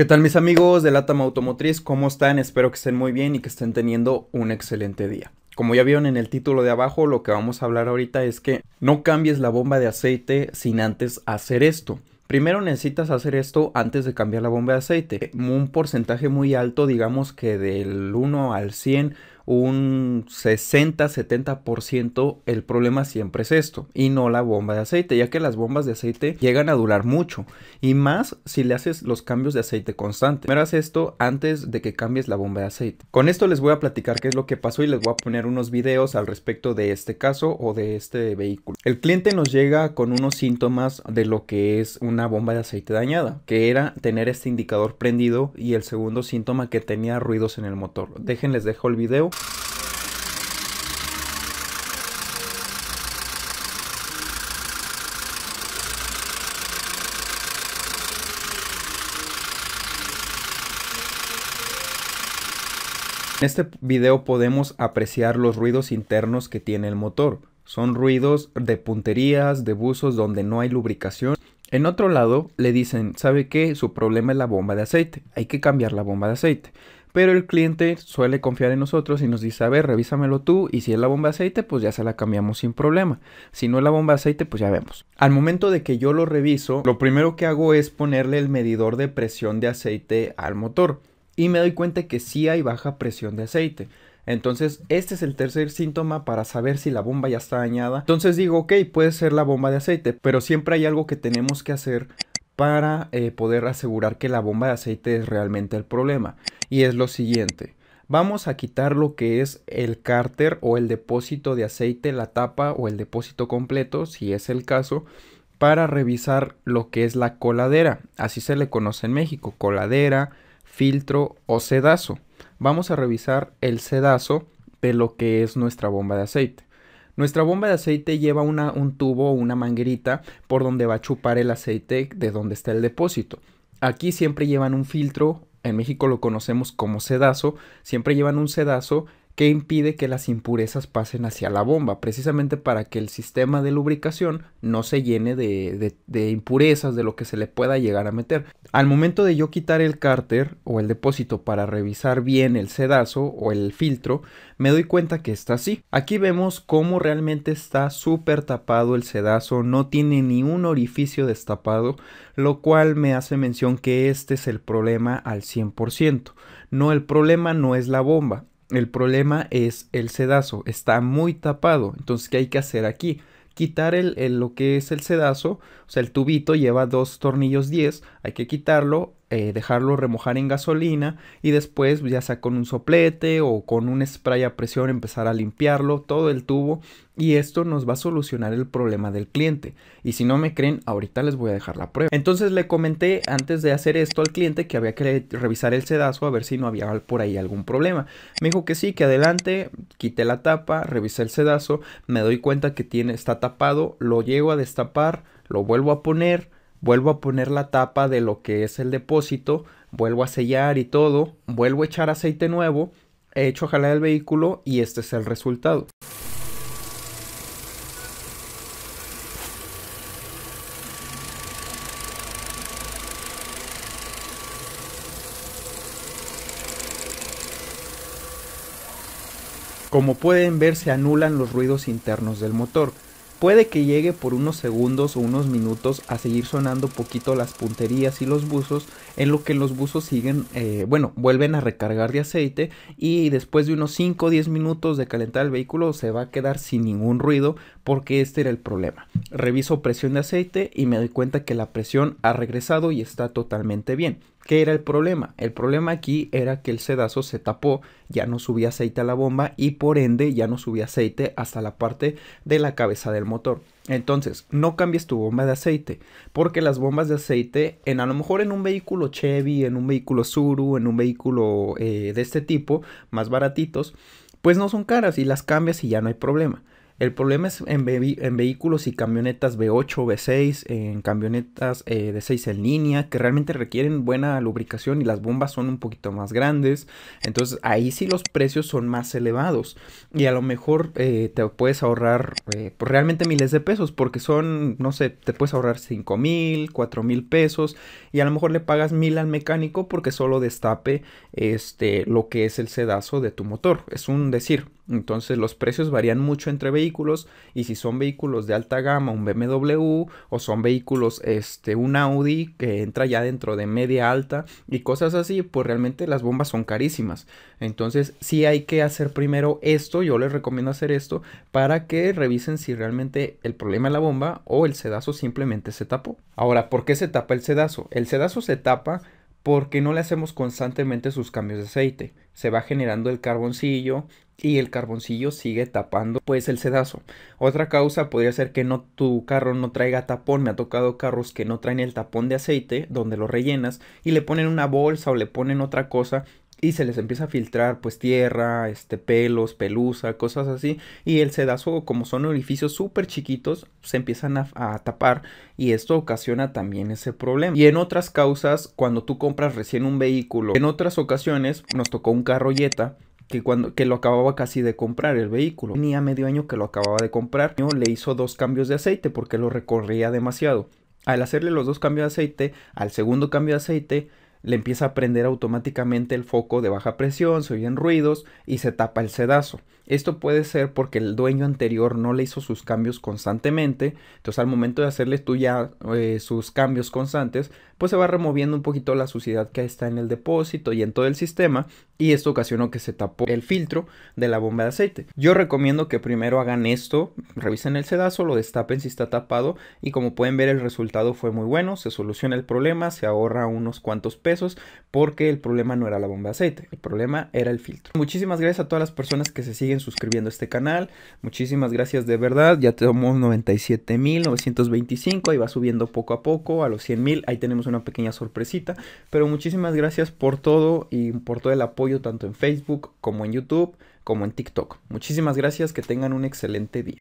¿Qué tal mis amigos de Latam Automotriz? ¿Cómo están? Espero que estén muy bien y que estén teniendo un excelente día. Como ya vieron en el título de abajo, lo que vamos a hablar ahorita es que no cambies la bomba de aceite sin antes hacer esto. Primero necesitas hacer esto antes de cambiar la bomba de aceite. Un porcentaje muy alto, digamos que del 1 al 100 un 60-70% el problema siempre es esto y no la bomba de aceite, ya que las bombas de aceite llegan a durar mucho y más si le haces los cambios de aceite constante. Primero haz esto antes de que cambies la bomba de aceite. Con esto les voy a platicar qué es lo que pasó y les voy a poner unos videos al respecto de este caso o de este vehículo. El cliente nos llega con unos síntomas de lo que es una bomba de aceite dañada, que era tener este indicador prendido y el segundo síntoma que tenía ruidos en el motor. Dejen, dejo el video En este video podemos apreciar los ruidos internos que tiene el motor. Son ruidos de punterías, de buzos donde no hay lubricación. En otro lado le dicen, ¿sabe qué? Su problema es la bomba de aceite, hay que cambiar la bomba de aceite. Pero el cliente suele confiar en nosotros y nos dice, a ver, revísamelo tú y si es la bomba de aceite, pues ya se la cambiamos sin problema. Si no es la bomba de aceite, pues ya vemos. Al momento de que yo lo reviso, lo primero que hago es ponerle el medidor de presión de aceite al motor y me doy cuenta que sí hay baja presión de aceite. Entonces, este es el tercer síntoma para saber si la bomba ya está dañada. Entonces digo, ok, puede ser la bomba de aceite, pero siempre hay algo que tenemos que hacer para eh, poder asegurar que la bomba de aceite es realmente el problema. Y es lo siguiente. Vamos a quitar lo que es el cárter o el depósito de aceite, la tapa o el depósito completo, si es el caso, para revisar lo que es la coladera. Así se le conoce en México, coladera, filtro o sedazo. Vamos a revisar el sedazo de lo que es nuestra bomba de aceite. Nuestra bomba de aceite lleva un tubo o una manguerita por donde va a chupar el aceite de donde está el depósito. Aquí siempre llevan un filtro, en México lo conocemos como sedazo, siempre llevan un sedazo que impide que las impurezas pasen hacia la bomba, precisamente para que el sistema de lubricación no se llene de, impurezas, de lo que se le pueda llegar a meter. Al momento de yo quitar el cárter o el depósito para revisar bien el sedazo o el filtro, me doy cuenta que está así. Aquí vemos cómo realmente está súper tapado el sedazo, no tiene ni un orificio destapado, lo cual me hace mención que este es el problema al 100%. No, el problema no es la bomba, el problema es el sedazo, está muy tapado. Entonces, ¿qué hay que hacer aquí? Quitar el, lo que es el sedazo, o sea, el tubito lleva dos tornillos 10, hay que quitarlo, eh, dejarlo remojar en gasolina y después ya sea con un soplete o con un spray a presión empezar a limpiarlo todo el tubo y esto nos va a solucionar el problema del cliente y si no me creen ahorita les voy a dejar la prueba entonces le comenté antes de hacer esto al cliente que había que revisar el sedazo a ver si no había por ahí algún problema me dijo que sí que adelante quité la tapa revisé el sedazo me doy cuenta que tiene está tapado lo llego a destapar lo vuelvo a poner vuelvo a poner la tapa de lo que es el depósito, vuelvo a sellar y todo, vuelvo a echar aceite nuevo, he hecho jalar el vehículo y este es el resultado. Como pueden ver se anulan los ruidos internos del motor, Puede que llegue por unos segundos o unos minutos a seguir sonando poquito las punterías y los buzos, en lo que los buzos siguen, eh, bueno, vuelven a recargar de aceite y después de unos 5 o 10 minutos de calentar el vehículo se va a quedar sin ningún ruido porque este era el problema. Reviso presión de aceite y me doy cuenta que la presión ha regresado y está totalmente bien. ¿Qué era el problema? El problema aquí era que el sedazo se tapó, ya no subía aceite a la bomba y por ende ya no subía aceite hasta la parte de la cabeza del motor. Entonces, no cambies tu bomba de aceite, porque las bombas de aceite, en a lo mejor en un vehículo Chevy, en un vehículo Suru, en un vehículo eh, de este tipo, más baratitos, pues no son caras y las cambias y ya no hay problema. El problema es en, vehículos y camionetas V8, V6, en camionetas eh, de 6 en línea, que realmente requieren buena lubricación y las bombas son un poquito más grandes. Entonces ahí sí los precios son más elevados y a lo mejor eh, te puedes ahorrar eh, pues, realmente miles de pesos porque son, no sé, te puedes ahorrar 5 mil, 4 mil pesos y a lo mejor le pagas mil al mecánico porque solo destape este, lo que es el sedazo de tu motor. Es un decir. Entonces los precios varían mucho entre vehículos y si son vehículos de alta gama, un BMW o son vehículos, este, un Audi que entra ya dentro de media alta y cosas así, pues realmente las bombas son carísimas. Entonces si hay que hacer primero esto, yo les recomiendo hacer esto para que revisen si realmente el problema es la bomba o el sedazo simplemente se tapó. Ahora, ¿por qué se tapa el sedazo? El sedazo se tapa porque no le hacemos constantemente sus cambios de aceite. Se va generando el carboncillo y el carboncillo sigue tapando pues el sedazo. Otra causa podría ser que no tu carro no traiga tapón. Me ha tocado carros que no traen el tapón de aceite donde lo rellenas y le ponen una bolsa o le ponen otra cosa y se les empieza a filtrar pues tierra, este pelos, pelusa, cosas así y el sedazo como son orificios súper chiquitos se empiezan a, tapar y esto ocasiona también ese problema. Y en otras causas cuando tú compras recién un vehículo, en otras ocasiones nos tocó un carro Jetta que, cuando, que lo acababa casi de comprar el vehículo. Tenía medio año que lo acababa de comprar. Le hizo dos cambios de aceite porque lo recorría demasiado. Al hacerle los dos cambios de aceite, al segundo cambio de aceite, le empieza a prender automáticamente el foco de baja presión, se oyen ruidos y se tapa el sedazo. Esto puede ser porque el dueño anterior no le hizo sus cambios constantemente, entonces al momento de hacerle tú ya eh, sus cambios constantes, pues se va removiendo un poquito la suciedad que está en el depósito y en todo el sistema y esto ocasionó que se tapó el filtro de la bomba de aceite. Yo recomiendo que primero hagan esto, revisen el sedazo, lo destapen si está tapado y como pueden ver el resultado fue muy bueno, se soluciona el problema, se ahorra unos cuantos pesos porque el problema no era la bomba de aceite, el problema era el filtro. Muchísimas gracias a todas las personas que se siguen suscribiendo a este canal, muchísimas gracias de verdad, ya tenemos 97.925, ahí va subiendo poco a poco a los 100.000, ahí tenemos una pequeña sorpresita, pero muchísimas gracias por todo y por todo el apoyo tanto en Facebook como en YouTube como en TikTok. Muchísimas gracias, que tengan un excelente día.